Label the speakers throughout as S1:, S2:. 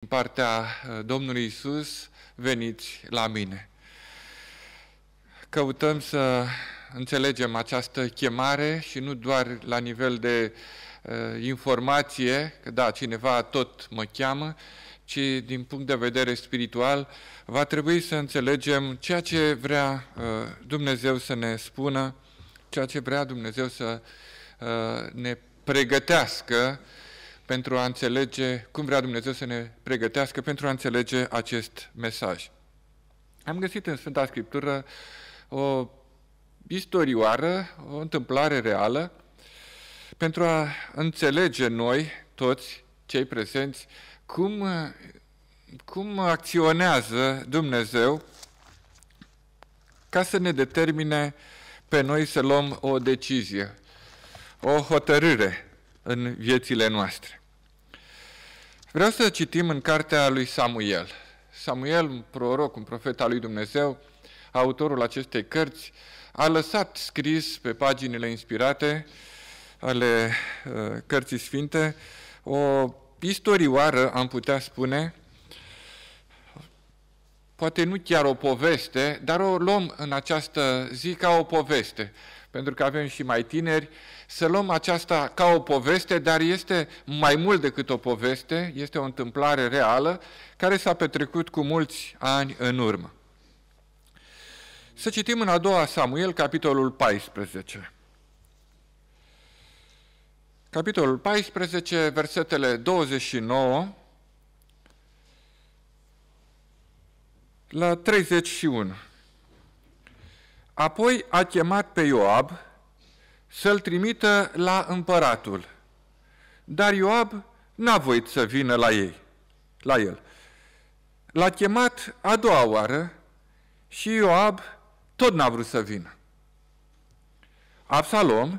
S1: Din partea uh, Domnului Isus, veniți la mine. Căutăm să înțelegem această chemare și nu doar la nivel de uh, informație, că da, cineva tot mă cheamă, ci din punct de vedere spiritual, va trebui să înțelegem ceea ce vrea uh, Dumnezeu să ne spună, ceea ce vrea Dumnezeu să uh, ne pregătească pentru a înțelege cum vrea Dumnezeu să ne pregătească pentru a înțelege acest mesaj. Am găsit în Sfânta Scriptură o istorioară, o întâmplare reală, pentru a înțelege noi, toți cei prezenți, cum, cum acționează Dumnezeu ca să ne determine pe noi să luăm o decizie, o hotărâre în viețile noastre. Vreau să citim în cartea lui Samuel. Samuel, un proroc, un profet al lui Dumnezeu, autorul acestei cărți, a lăsat scris pe paginile inspirate ale uh, cărții sfinte o istorioară, am putea spune, poate nu chiar o poveste, dar o luăm în această zi ca o poveste pentru că avem și mai tineri, să luăm aceasta ca o poveste, dar este mai mult decât o poveste, este o întâmplare reală care s-a petrecut cu mulți ani în urmă. Să citim în a doua Samuel, capitolul 14. Capitolul 14, versetele 29 la 31. Apoi a chemat pe Ioab să-l trimită la împăratul. Dar Ioab n-a voit să vină la ei, la el. L-a chemat a doua oară și Ioab tot n-a vrut să vină. Absalom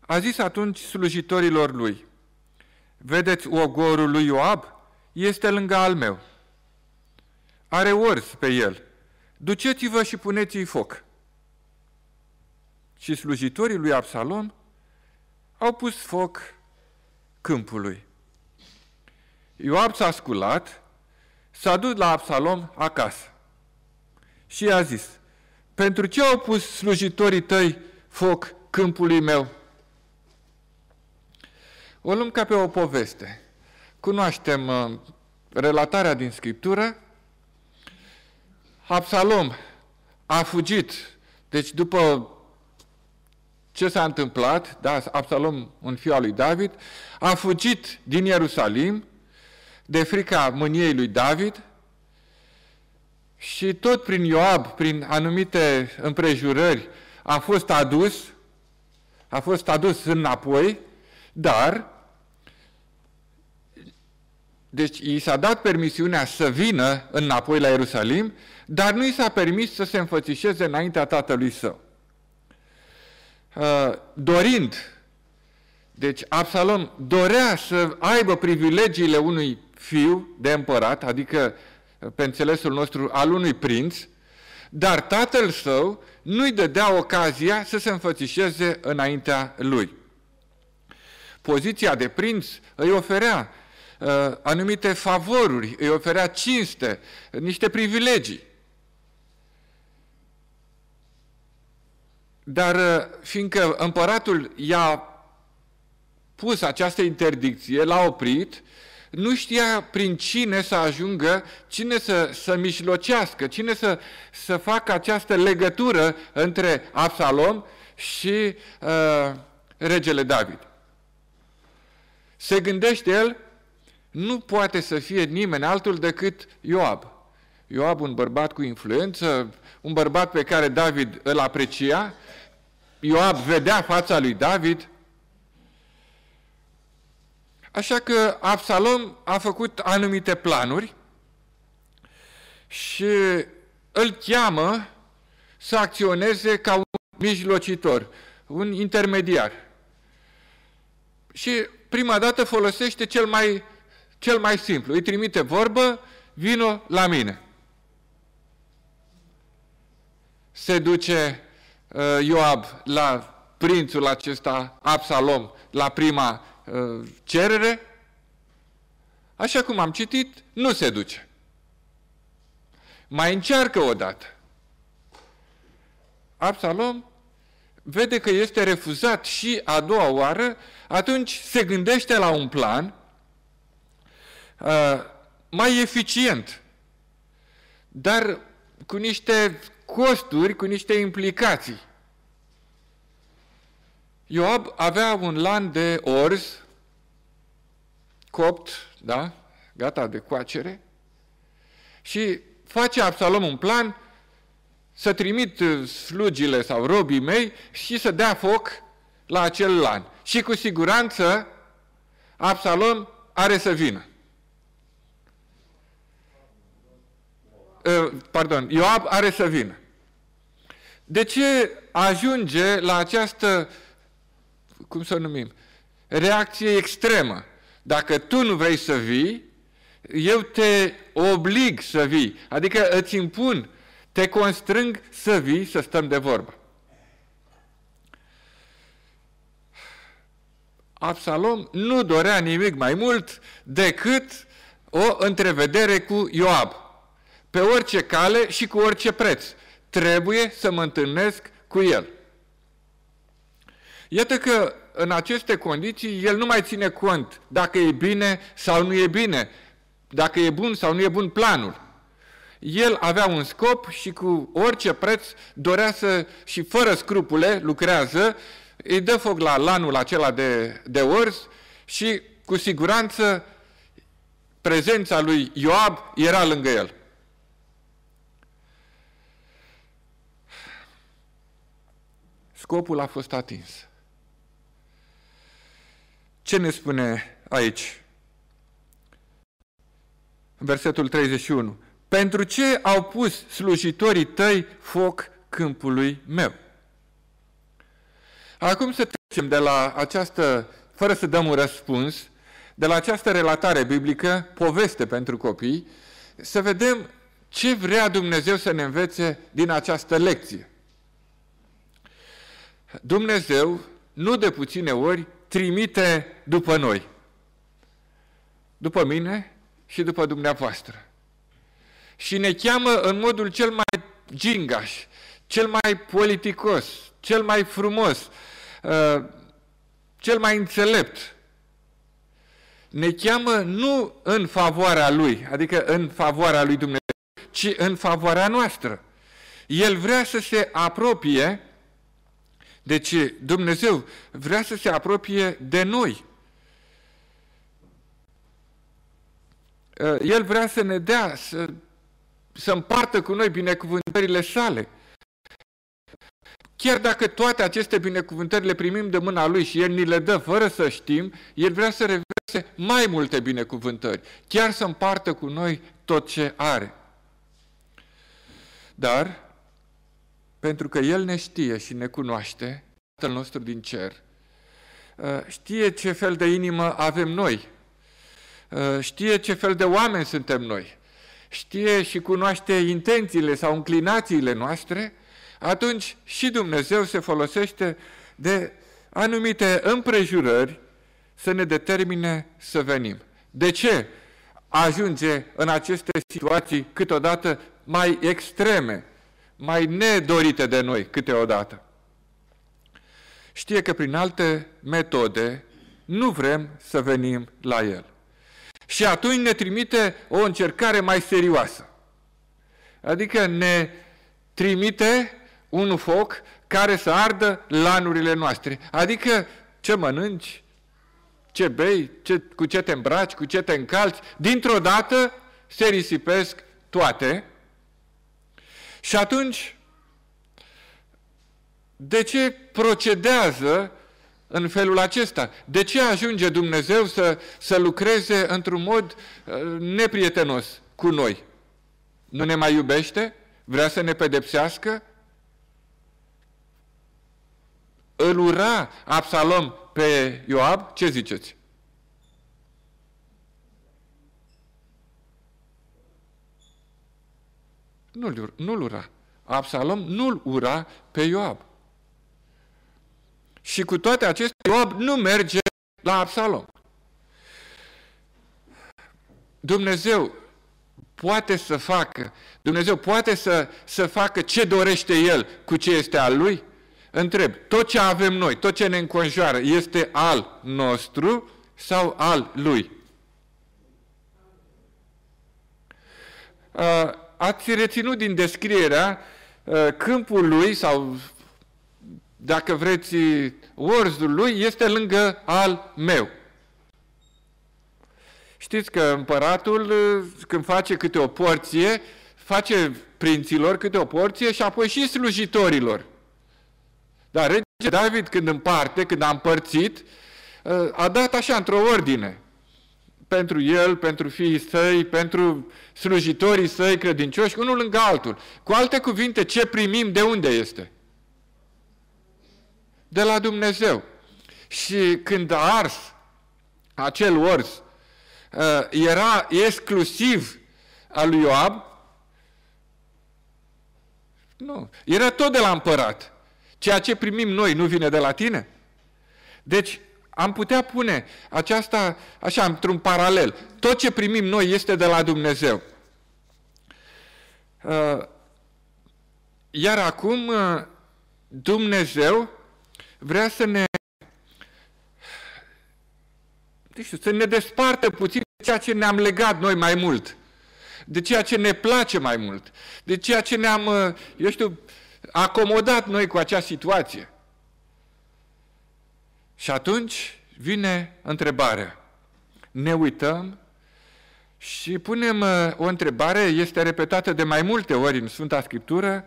S1: a zis atunci slujitorilor lui, Vedeți ogorul lui Ioab? Este lângă al meu. Are ors pe el. Duceți-vă și puneți-i foc și slujitorii lui Absalom au pus foc câmpului. Ioab s-a sculat, s-a dus la Absalom acasă și i-a zis, pentru ce au pus slujitorii tăi foc câmpului meu? O luăm ca pe o poveste. Cunoaștem uh, relatarea din Scriptură. Absalom a fugit, deci după ce s-a întâmplat, da, Absalom, un fiu al lui David, a fugit din Ierusalim de frica mâniei lui David și tot prin Ioab, prin anumite împrejurări, a fost adus, a fost adus înapoi, dar deci i s-a dat permisiunea să vină înapoi la Ierusalim, dar nu i s-a permis să se înfățișeze înaintea tatălui său. Uh, dorind, deci Absalom dorea să aibă privilegiile unui fiu de împărat, adică uh, pe înțelesul nostru al unui prinț, dar tatăl său nu-i dădea ocazia să se înfățișeze înaintea lui. Poziția de prinț îi oferea uh, anumite favoruri, îi oferea cinste, niște privilegii. Dar uh, fiindcă împăratul i-a pus această interdicție, l-a oprit, nu știa prin cine să ajungă, cine să, să mișlocească, cine să, să facă această legătură între Absalom și uh, regele David. Se gândește el, nu poate să fie nimeni altul decât Ioab. Ioab, un bărbat cu influență, un bărbat pe care David îl aprecia, Ioab vedea fața lui David. Așa că Absalom a făcut anumite planuri și îl cheamă să acționeze ca un mijlocitor, un intermediar. Și prima dată folosește cel mai, cel mai simplu. Îi trimite vorbă, vino la mine. se duce uh, Ioab la prințul acesta, Absalom, la prima uh, cerere, așa cum am citit, nu se duce. Mai încearcă o dată. Absalom vede că este refuzat și a doua oară, atunci se gândește la un plan uh, mai eficient, dar cu niște costuri cu niște implicații. Ioab avea un lan de orz copt, da? gata de coacere, și face Absalom un plan să trimit uh, slugile sau robii mei și să dea foc la acel lan. Și cu siguranță Absalom are să vină. Eh, pardon, Ioab are să vină. De ce ajunge la această, cum să o numim, reacție extremă? Dacă tu nu vrei să vii, eu te oblig să vii, adică îți impun, te constrâng să vii, să stăm de vorbă. Absalom nu dorea nimic mai mult decât o întrevedere cu Ioab pe orice cale și cu orice preț. Trebuie să mă întâlnesc cu el. Iată că în aceste condiții el nu mai ține cont dacă e bine sau nu e bine, dacă e bun sau nu e bun planul. El avea un scop și cu orice preț dorea să, și fără scrupule, lucrează, îi dă foc la lanul acela de, de orz și cu siguranță prezența lui Ioab era lângă el. Scopul a fost atins. Ce ne spune aici? Versetul 31. Pentru ce au pus slujitorii tăi foc câmpului meu? Acum să trecem de la această, fără să dăm un răspuns, de la această relatare biblică, poveste pentru copii, să vedem ce vrea Dumnezeu să ne învețe din această lecție. Dumnezeu, nu de puține ori, trimite după noi. După mine și după dumneavoastră. Și ne cheamă în modul cel mai gingaș, cel mai politicos, cel mai frumos, uh, cel mai înțelept. Ne cheamă nu în favoarea Lui, adică în favoarea Lui Dumnezeu, ci în favoarea noastră. El vrea să se apropie deci Dumnezeu vrea să se apropie de noi. Uh, El vrea să ne dea, să, să împartă cu noi binecuvântările sale. Chiar dacă toate aceste binecuvântări le primim de mâna Lui și El ni le dă fără să știm, El vrea să reverse mai multe binecuvântări, chiar să împartă cu noi tot ce are. Dar pentru că El ne știe și ne cunoaște, Tatăl nostru din cer, uh, știe ce fel de inimă avem noi, uh, știe ce fel de oameni suntem noi, știe și cunoaște intențiile sau înclinațiile noastre, atunci și Dumnezeu se folosește de anumite împrejurări să ne determine să venim. De ce ajunge în aceste situații câteodată mai extreme? mai nedorite de noi câteodată. Știe că prin alte metode nu vrem să venim la El. Și atunci ne trimite o încercare mai serioasă. Adică ne trimite un foc care să ardă lanurile noastre. Adică ce mănânci, ce bei, ce, cu ce te îmbraci, cu ce te încalci, dintr-o dată se risipesc toate și atunci, de ce procedează în felul acesta? De ce ajunge Dumnezeu să, să lucreze într-un mod uh, neprietenos cu noi? Nu ne mai iubește? Vrea să ne pedepsească? Îl ura Absalom pe Ioab? Ce ziceți? Nu-l nu ura. Absalom nu-l ura pe Ioab. Și cu toate acestea, Ioab nu merge la Absalom. Dumnezeu poate să facă, Dumnezeu poate să, să facă ce dorește El cu ce este al Lui? Întreb, tot ce avem noi, tot ce ne înconjoară, este al nostru sau al Lui? Uh, ați reținut din descrierea uh, câmpului sau, dacă vreți, orzul lui este lângă al meu. Știți că împăratul, uh, când face câte o porție, face prinților câte o porție și apoi și slujitorilor. Dar rege David, când împarte, când a împărțit, uh, a dat așa într-o ordine – pentru el, pentru fiii săi, pentru slujitorii săi credincioși, unul lângă altul. Cu alte cuvinte, ce primim de unde este? De la Dumnezeu. Și când a ars acel ors uh, era exclusiv al lui Ioab? Nu. Era tot de la împărat. Ceea ce primim noi nu vine de la tine? Deci, am putea pune aceasta, așa, într-un paralel. Tot ce primim noi este de la Dumnezeu. Uh, iar acum uh, Dumnezeu vrea să ne nu știu, să ne despartă puțin de ceea ce ne-am legat noi mai mult, de ceea ce ne place mai mult, de ceea ce ne-am, uh, eu știu, acomodat noi cu acea situație. Și atunci vine întrebarea. Ne uităm și punem uh, o întrebare, este repetată de mai multe ori în Sfânta Scriptură,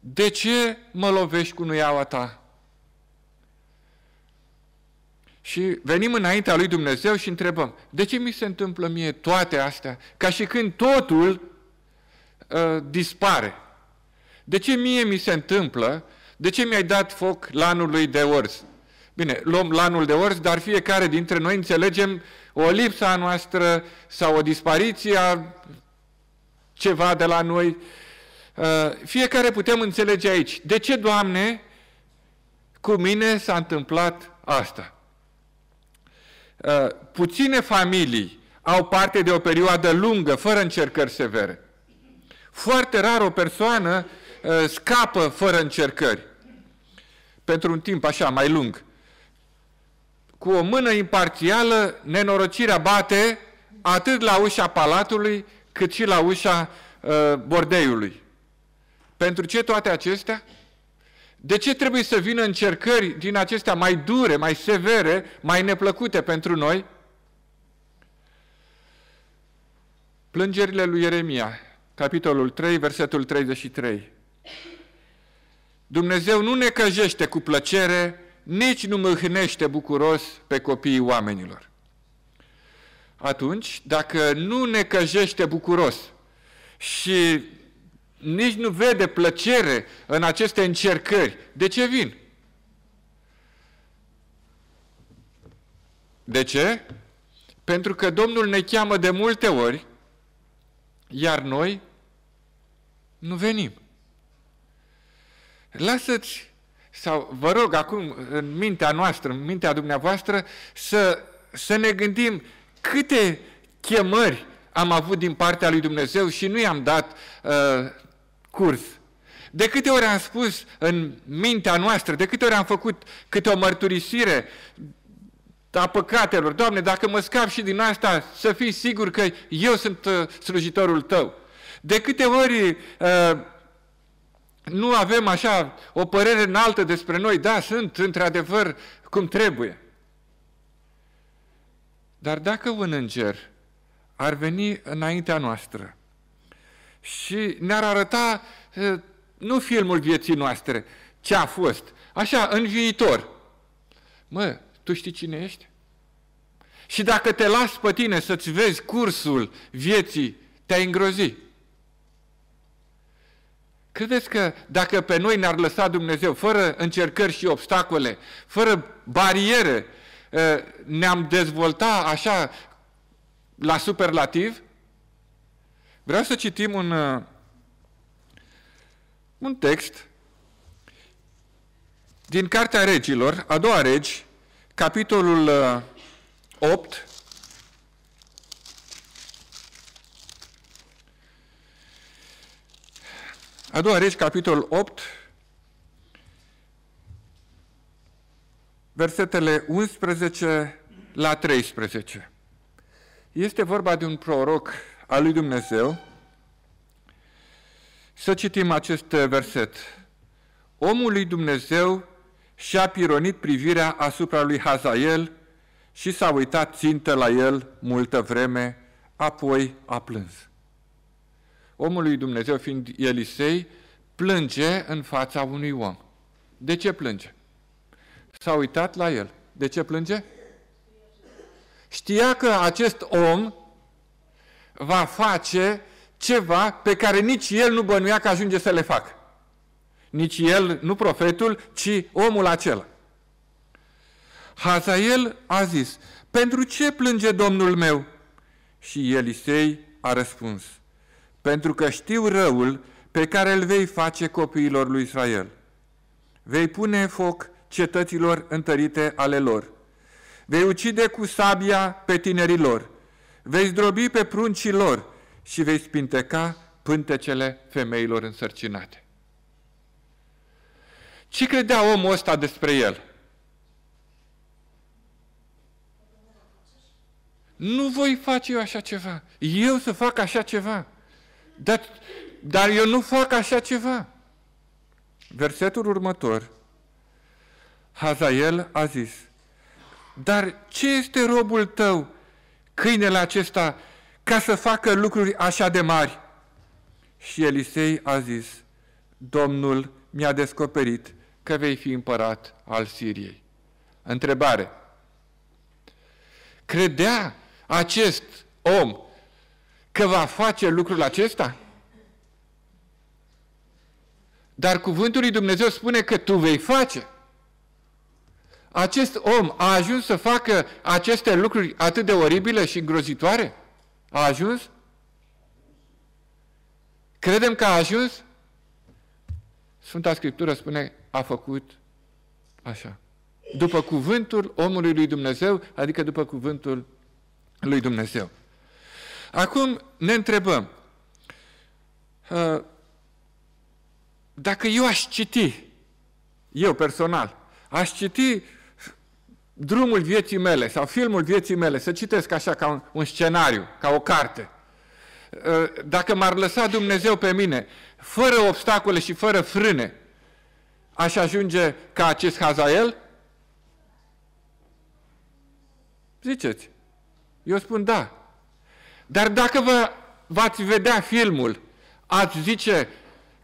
S1: de ce mă lovești cu nuiaua ta? Și venim înaintea lui Dumnezeu și întrebăm, de ce mi se întâmplă mie toate astea? Ca și când totul uh, dispare. De ce mie mi se întâmplă? De ce mi-ai dat foc lanului de ors? Bine, luăm lanul de orz, dar fiecare dintre noi înțelegem o lipsa noastră sau o dispariție a ceva de la noi. Uh, fiecare putem înțelege aici. De ce, Doamne, cu mine s-a întâmplat asta? Uh, puține familii au parte de o perioadă lungă, fără încercări severe. Foarte rar o persoană uh, scapă fără încercări. Pentru un timp așa, mai lung cu o mână imparțială, nenorocirea bate atât la ușa palatului, cât și la ușa uh, bordeiului. Pentru ce toate acestea? De ce trebuie să vină încercări din acestea mai dure, mai severe, mai neplăcute pentru noi? Plângerile lui Ieremia, capitolul 3, versetul 33. Dumnezeu nu ne căjește cu plăcere nici nu mâhnește bucuros pe copiii oamenilor. Atunci, dacă nu ne căjește bucuros și nici nu vede plăcere în aceste încercări, de ce vin? De ce? Pentru că Domnul ne cheamă de multe ori, iar noi nu venim. Lasă-ți sau vă rog acum în mintea noastră, în mintea dumneavoastră, să, să ne gândim câte chemări am avut din partea lui Dumnezeu și nu i-am dat uh, curs. De câte ori am spus în mintea noastră, de câte ori am făcut câte o mărturisire a păcatelor, Doamne, dacă mă scap și din asta, să fii sigur că eu sunt uh, slujitorul Tău. De câte ori uh, nu avem așa o părere înaltă despre noi, da, sunt într-adevăr cum trebuie. Dar dacă un înger ar veni înaintea noastră și ne-ar arăta nu filmul vieții noastre, ce a fost, așa, în viitor. Mă, tu știi cine ești? Și dacă te las pe tine să-ți vezi cursul vieții, te-ai îngrozit. Credeți că dacă pe noi ne-ar lăsa Dumnezeu fără încercări și obstacole, fără bariere, ă, ne-am dezvolta așa la superlativ? Vreau să citim un, ă, un text din Cartea Regilor, a doua regi, capitolul 8, ă, A doua regi, capitolul 8, versetele 11 la 13. Este vorba de un proroc al lui Dumnezeu. Să citim acest verset. Omul lui Dumnezeu și-a pironit privirea asupra lui Hazael și s-a uitat țintă la el multă vreme, apoi a plâns. Omul lui Dumnezeu, fiind Elisei, plânge în fața unui om. De ce plânge? S-a uitat la el. De ce plânge? Știa că acest om va face ceva pe care nici el nu bănuia că ajunge să le facă. Nici el, nu profetul, ci omul acela. Hazael a zis, pentru ce plânge domnul meu? Și Elisei a răspuns, pentru că știu răul pe care îl vei face copiilor lui Israel. Vei pune foc cetăților întărite ale lor. Vei ucide cu sabia pe tinerii lor. Vei zdrobi pe pruncii lor și vei spinteca pântecele femeilor însărcinate. Ce credea omul ăsta despre el? Nu voi face eu așa ceva. Eu să fac așa ceva. Dar, dar eu nu fac așa ceva. Versetul următor, Hazael a zis, dar ce este robul tău, câinele acesta, ca să facă lucruri așa de mari? Și Elisei a zis, Domnul mi-a descoperit că vei fi împărat al Siriei. Întrebare. Credea acest om că va face lucrul acesta? Dar cuvântul lui Dumnezeu spune că tu vei face. Acest om a ajuns să facă aceste lucruri atât de oribile și îngrozitoare? A ajuns? Credem că a ajuns? Sfânta Scriptură spune, a făcut așa. După cuvântul omului lui Dumnezeu, adică după cuvântul lui Dumnezeu. Acum ne întrebăm, ă, dacă eu aș citi, eu personal, aș citi drumul vieții mele sau filmul vieții mele, să citesc așa ca un, scenariu, ca o carte. Ă, dacă m-ar lăsa Dumnezeu pe mine, fără obstacole și fără frâne, aș ajunge ca acest Hazael? Ziceți. Eu spun da. Dar dacă vă, v-ați vedea filmul, ați zice,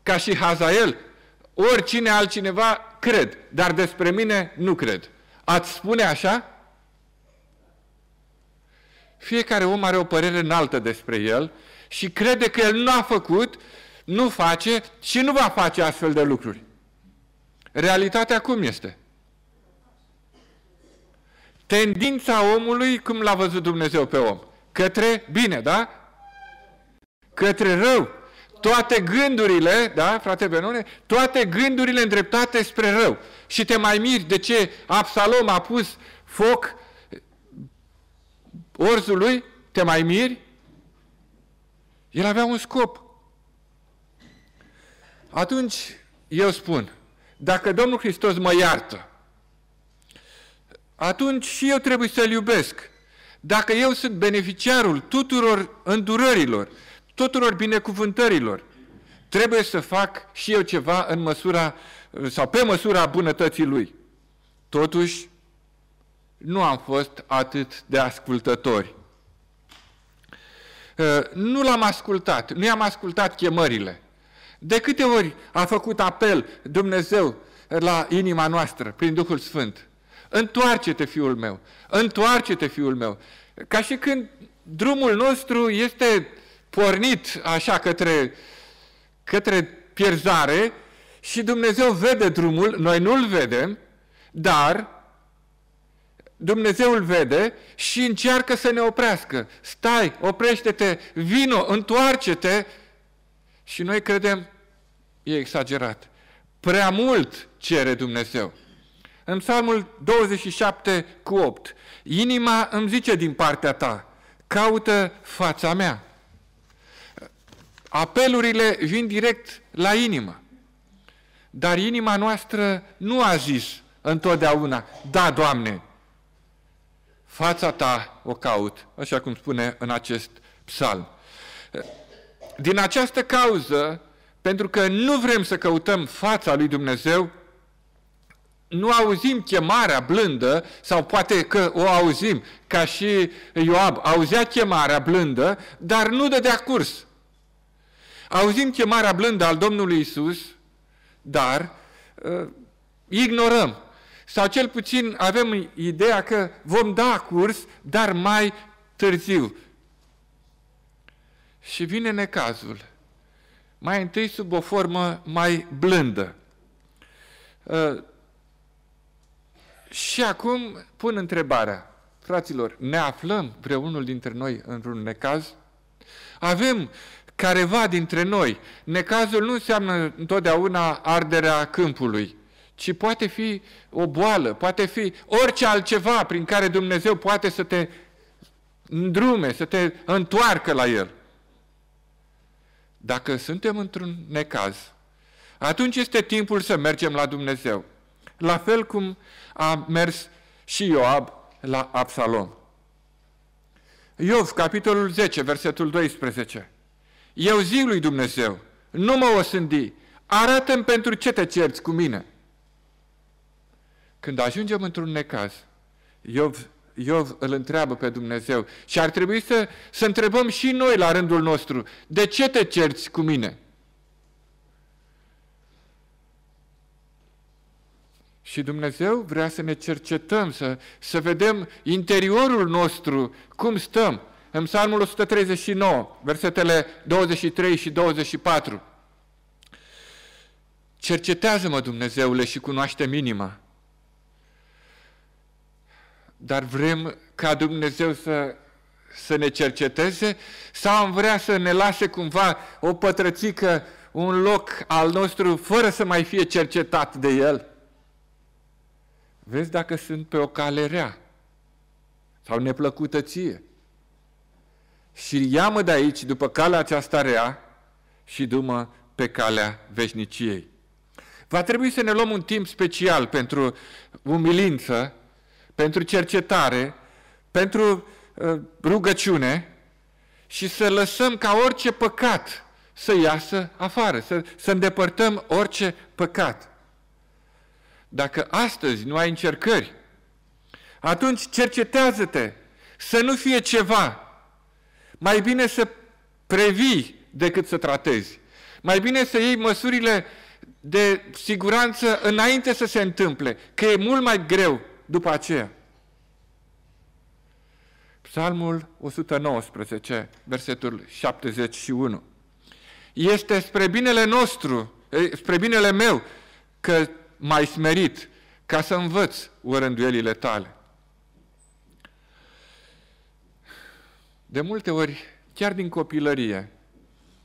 S1: ca și Hazael, oricine altcineva cred, dar despre mine nu cred. Ați spune așa? Fiecare om are o părere înaltă despre el și crede că el nu a făcut, nu face și nu va face astfel de lucruri. Realitatea cum este? Tendința omului, cum l-a văzut Dumnezeu pe om? către bine, da? Către rău. Toate gândurile, da, frate Benone, toate gândurile îndreptate spre rău. Și te mai miri de ce Absalom a pus foc orzului, te mai miri? El avea un scop. Atunci eu spun, dacă Domnul Hristos mă iartă, atunci și eu trebuie să-L iubesc. Dacă eu sunt beneficiarul tuturor îndurărilor, tuturor binecuvântărilor, trebuie să fac și eu ceva în măsura sau pe măsura bunătății lui. Totuși, nu am fost atât de ascultători. Ă, nu l-am ascultat, nu i-am ascultat chemările. De câte ori a făcut apel Dumnezeu la inima noastră prin Duhul Sfânt? Întoarce-te, fiul meu! Întoarce-te, fiul meu! Ca și când drumul nostru este pornit așa către, către pierzare și Dumnezeu vede drumul, noi nu-l vedem, dar Dumnezeu îl vede și încearcă să ne oprească. Stai, oprește-te, vino, întoarce-te. Și noi credem, e exagerat. Prea mult cere Dumnezeu. În psalmul 27 cu 8, inima îmi zice din partea ta, caută fața mea. Apelurile vin direct la inimă. Dar inima noastră nu a zis întotdeauna, da, Doamne, fața ta o caut, așa cum spune în acest psalm. Din această cauză, pentru că nu vrem să căutăm fața lui Dumnezeu, nu auzim chemarea blândă, sau poate că o auzim ca și Ioab, auzea chemarea blândă, dar nu dădea curs. Auzim chemarea blândă al Domnului Isus, dar uh, ignorăm. Sau cel puțin avem ideea că vom da curs, dar mai târziu. Și vine necazul. Mai întâi sub o formă mai blândă. Uh, și acum pun întrebarea, fraților, ne aflăm vreunul dintre noi într-un necaz? Avem careva dintre noi. Necazul nu înseamnă întotdeauna arderea câmpului, ci poate fi o boală, poate fi orice altceva prin care Dumnezeu poate să te îndrume, să te întoarcă la El. Dacă suntem într-un necaz, atunci este timpul să mergem la Dumnezeu. La fel cum a mers și Ioab la Absalom. Iov, capitolul 10, versetul 12. Eu zi lui Dumnezeu, nu mă osândi, arată pentru ce te cerți cu mine. Când ajungem într-un necaz, Iov, Iov îl întreabă pe Dumnezeu și ar trebui să, să întrebăm și noi la rândul nostru, de ce te cerți cu mine? Și Dumnezeu vrea să ne cercetăm, să, să vedem interiorul nostru, cum stăm. În Psalmul 139, versetele 23 și 24. Cercetează-mă, Dumnezeule, și cunoaște minima. Dar vrem ca Dumnezeu să, să ne cerceteze sau am vrea să ne lase cumva o pătrățică, un loc al nostru, fără să mai fie cercetat de El? Vezi dacă sunt pe o cale rea sau neplăcută ție. Și ia-mă de aici, după calea aceasta rea, și dumă pe calea veșniciei. Va trebui să ne luăm un timp special pentru umilință, pentru cercetare, pentru ă, rugăciune și să lăsăm ca orice păcat să iasă afară, să, să îndepărtăm orice păcat. Dacă astăzi nu ai încercări, atunci cercetează-te să nu fie ceva. Mai bine să previi decât să tratezi. Mai bine să iei măsurile de siguranță înainte să se întâmple, că e mult mai greu după aceea. Psalmul 119, versetul 71. Este spre binele nostru, spre binele meu, că mai smerit, ca să învăț urânduielile tale. De multe ori, chiar din copilărie,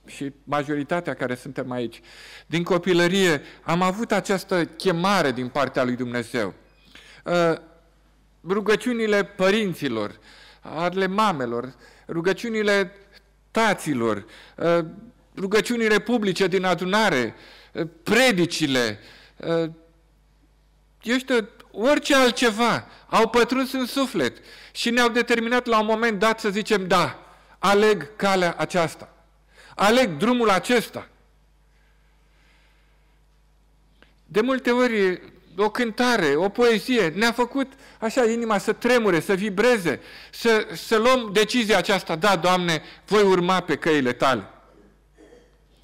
S1: și majoritatea care suntem aici, din copilărie am avut această chemare din partea lui Dumnezeu. Uh, rugăciunile părinților, ale mamelor, rugăciunile taților, uh, rugăciunile publice din adunare, uh, predicile, eu știu, orice altceva, au pătruns în suflet și ne-au determinat la un moment dat să zicem, da, aleg calea aceasta, aleg drumul acesta. De multe ori, o cântare, o poezie, ne-a făcut așa inima să tremure, să vibreze, să, să luăm decizia aceasta, da, Doamne, voi urma pe căile tale.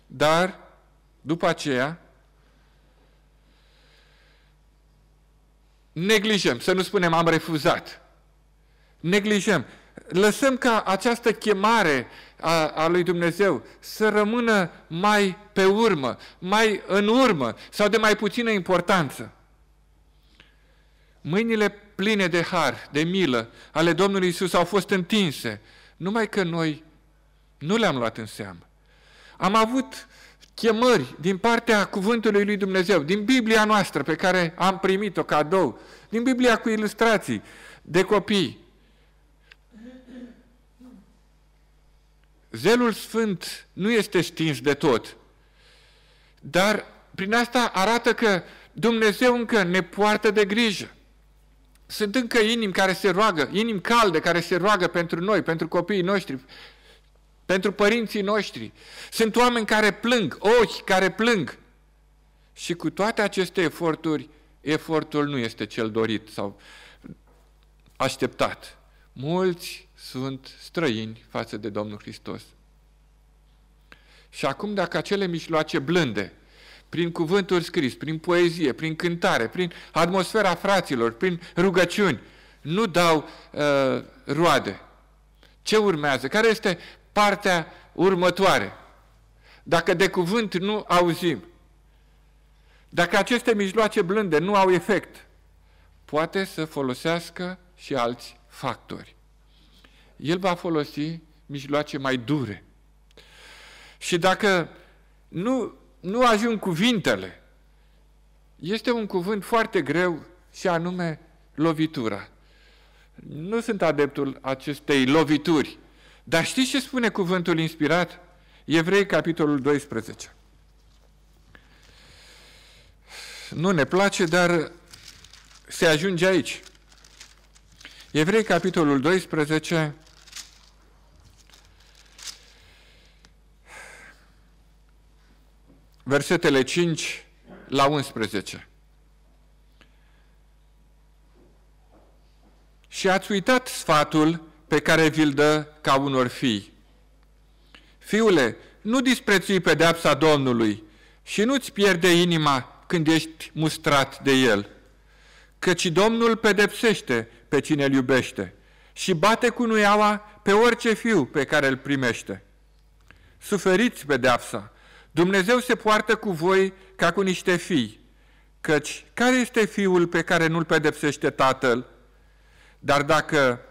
S1: Dar, după aceea, neglijăm, să nu spunem am refuzat. Neglijăm. Lăsăm ca această chemare a, a lui Dumnezeu să rămână mai pe urmă, mai în urmă sau de mai puțină importanță. Mâinile pline de har, de milă, ale Domnului Isus au fost întinse, numai că noi nu le-am luat în seamă. Am avut chemări din partea cuvântului lui Dumnezeu, din Biblia noastră pe care am primit-o cadou, din Biblia cu ilustrații de copii. Zelul sfânt nu este stins de tot, dar prin asta arată că Dumnezeu încă ne poartă de grijă. Sunt încă inimi care se roagă, inimi calde care se roagă pentru noi, pentru copiii noștri, pentru părinții noștri. Sunt oameni care plâng, ochi care plâng. Și cu toate aceste eforturi, efortul nu este cel dorit sau așteptat. Mulți sunt străini față de Domnul Hristos. Și acum, dacă acele mijloace blânde, prin cuvânturi scris, prin poezie, prin cântare, prin atmosfera fraților, prin rugăciuni, nu dau uh, roade, ce urmează? Care este partea următoare. Dacă de cuvânt nu auzim, dacă aceste mijloace blânde nu au efect, poate să folosească și alți factori. El va folosi mijloace mai dure. Și dacă nu, nu ajung cuvintele, este un cuvânt foarte greu și anume lovitura. Nu sunt adeptul acestei lovituri, dar știți ce spune cuvântul inspirat? Evrei, capitolul 12. Nu ne place, dar se ajunge aici. Evrei, capitolul 12, versetele 5 la 11. Și ați uitat sfatul pe care vi-l dă ca unor fii. Fiule, nu disprețui pedeapsa Domnului și nu-ți pierde inima când ești mustrat de el, căci Domnul pedepsește pe cine îl iubește și bate cu nuiaua pe orice fiu pe care îl primește. Suferiți pedeapsa, Dumnezeu se poartă cu voi ca cu niște fii, căci care este fiul pe care nu-l pedepsește tatăl? Dar dacă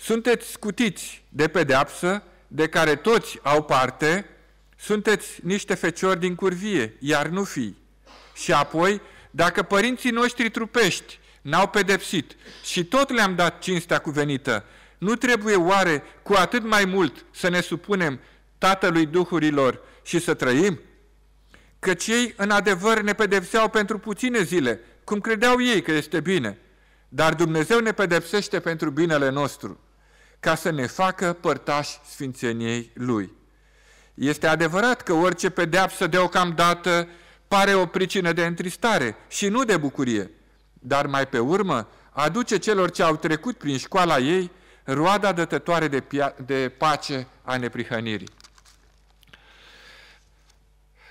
S1: sunteți scutiți de pedeapsă de care toți au parte, sunteți niște feciori din curvie, iar nu fii. Și apoi, dacă părinții noștri trupești n-au pedepsit și tot le-am dat cinstea cuvenită, nu trebuie oare cu atât mai mult să ne supunem Tatălui Duhurilor și să trăim? că cei în adevăr, ne pedepseau pentru puține zile, cum credeau ei că este bine, dar Dumnezeu ne pedepsește pentru binele nostru ca să ne facă părtași sfințeniei Lui. Este adevărat că orice pedeapsă deocamdată pare o pricină de întristare și nu de bucurie, dar mai pe urmă aduce celor ce au trecut prin școala ei roada dătătoare de, de pace a neprihănirii.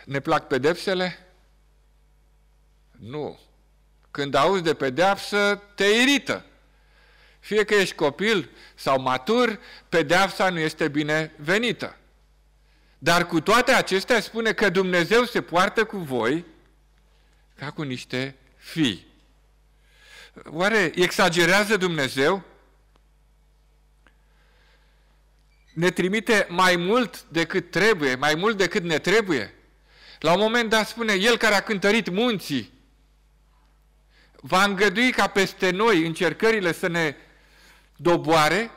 S1: Ne plac pedepsele? Nu. Când auzi de pedeapsă, te irită. Fie că ești copil sau matur, pedeapsa nu este binevenită. Dar cu toate acestea spune că Dumnezeu se poartă cu voi ca cu niște fii. Oare exagerează Dumnezeu? Ne trimite mai mult decât trebuie, mai mult decât ne trebuie. La un moment dat spune, El care a cântărit munții, va îngădui ca peste noi încercările să ne doboare,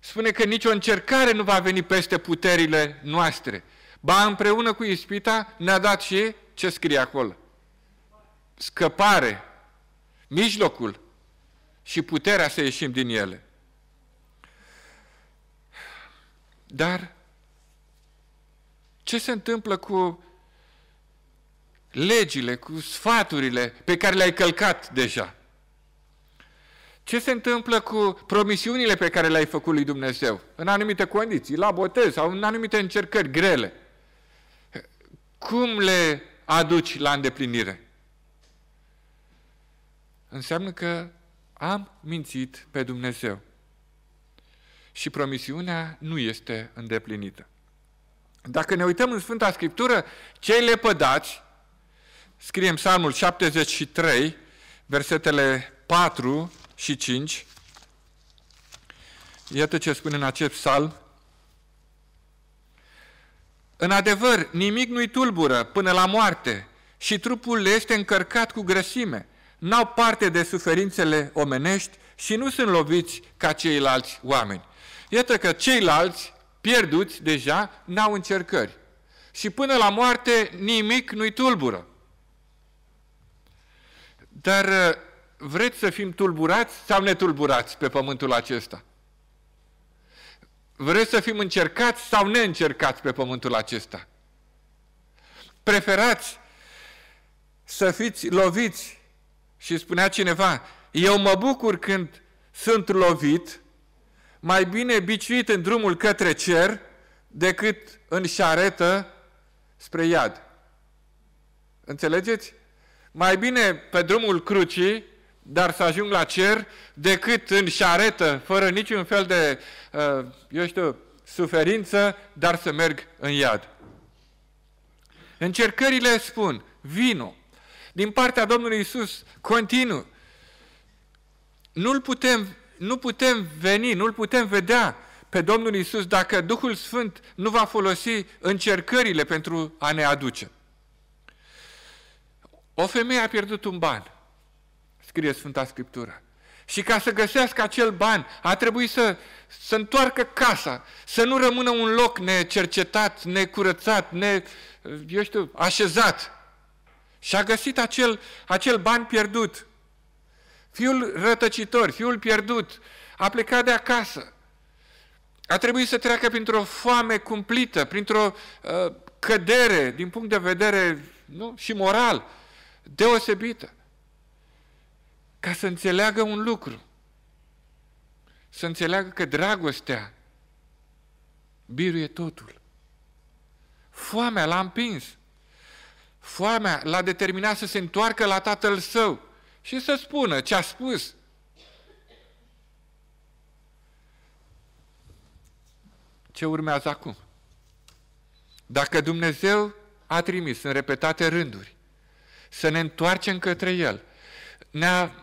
S1: spune că nicio încercare nu va veni peste puterile noastre. Ba, împreună cu ispita ne-a dat și ce scrie acolo? Scăpare, mijlocul și puterea să ieșim din ele. Dar ce se întâmplă cu legile, cu sfaturile pe care le-ai călcat deja? Ce se întâmplă cu promisiunile pe care le-ai făcut lui Dumnezeu? În anumite condiții, la botez sau în anumite încercări grele. Cum le aduci la îndeplinire? Înseamnă că am mințit pe Dumnezeu. Și promisiunea nu este îndeplinită. Dacă ne uităm în Sfânta Scriptură, cei lepădați, scriem Psalmul 73, versetele 4 și 5. Iată ce spune în acest psalm. În adevăr, nimic nu-i tulbură până la moarte și trupul le este încărcat cu grăsime. N-au parte de suferințele omenești și nu sunt loviți ca ceilalți oameni. Iată că ceilalți, pierduți deja, n-au încercări. Și până la moarte nimic nu-i tulbură. Dar vreți să fim tulburați sau netulburați pe pământul acesta? Vreți să fim încercați sau neîncercați pe pământul acesta? Preferați să fiți loviți și spunea cineva, eu mă bucur când sunt lovit, mai bine biciuit în drumul către cer decât în șaretă spre iad. Înțelegeți? Mai bine pe drumul crucii dar să ajung la cer, decât în șaretă, fără niciun fel de, uh, eu știu, suferință, dar să merg în iad. Încercările spun, vino. Din partea Domnului Isus, continuu. Nu-l putem, nu putem veni, nu-l putem vedea pe Domnul Isus dacă Duhul Sfânt nu va folosi încercările pentru a ne aduce. O femeie a pierdut un ban scrie Sfânta Scriptură. Și ca să găsească acel ban, a trebuit să, să întoarcă casa, să nu rămână un loc necercetat, necurățat, ne, eu știu, așezat. Și a găsit acel, acel ban pierdut. Fiul rătăcitor, fiul pierdut, a plecat de acasă. A trebuit să treacă printr-o foame cumplită, printr-o uh, cădere, din punct de vedere nu? și moral, deosebită ca să înțeleagă un lucru. Să înțeleagă că dragostea biruie totul. Foamea l-a împins. Foamea l-a determinat să se întoarcă la tatăl său și să spună ce a spus. Ce urmează acum? Dacă Dumnezeu a trimis în repetate rânduri să ne întoarcem către El, ne-a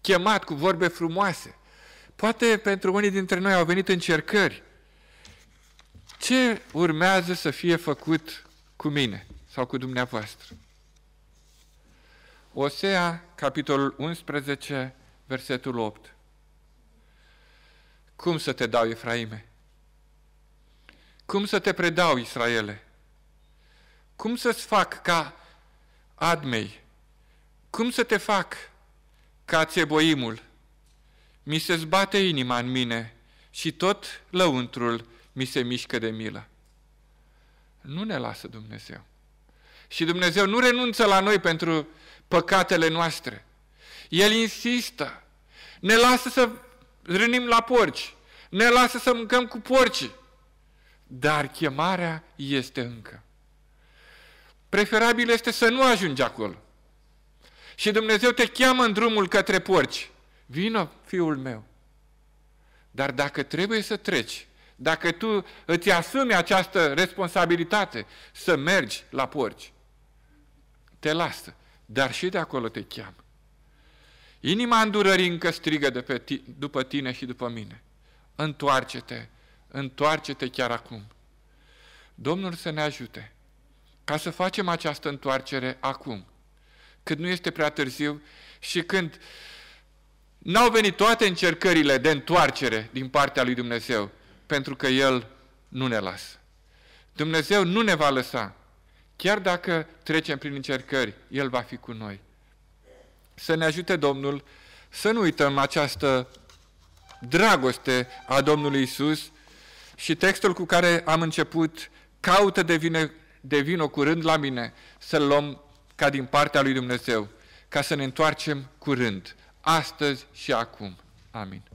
S1: chemat cu vorbe frumoase. Poate pentru unii dintre noi au venit încercări. Ce urmează să fie făcut cu mine sau cu dumneavoastră? Osea, capitolul 11, versetul 8. Cum să te dau, Efraime? Cum să te predau, Israele? Cum să-ți fac ca Admei? Cum să te fac ca țeboimul. Mi se zbate inima în mine și tot lăuntrul mi se mișcă de milă. Nu ne lasă Dumnezeu. Și Dumnezeu nu renunță la noi pentru păcatele noastre. El insistă. Ne lasă să rânim la porci. Ne lasă să mâncăm cu porci. Dar chemarea este încă. Preferabil este să nu ajungi acolo. Și Dumnezeu te cheamă în drumul către porci. Vino, fiul meu. Dar dacă trebuie să treci, dacă tu îți asumi această responsabilitate să mergi la porci, te lasă, dar și de acolo te cheamă. Inima îndurării încă strigă de pe tine, după tine și după mine. Întoarce-te, întoarce-te chiar acum. Domnul să ne ajute ca să facem această întoarcere acum cât nu este prea târziu și când n-au venit toate încercările de întoarcere din partea lui Dumnezeu, pentru că El nu ne lasă. Dumnezeu nu ne va lăsa. Chiar dacă trecem prin încercări, El va fi cu noi. Să ne ajute Domnul să nu uităm această dragoste a Domnului Isus și textul cu care am început, caută de, vină, de vină curând la mine, să-l luăm ca din partea lui Dumnezeu, ca să ne întoarcem curând, astăzi și acum. Amin.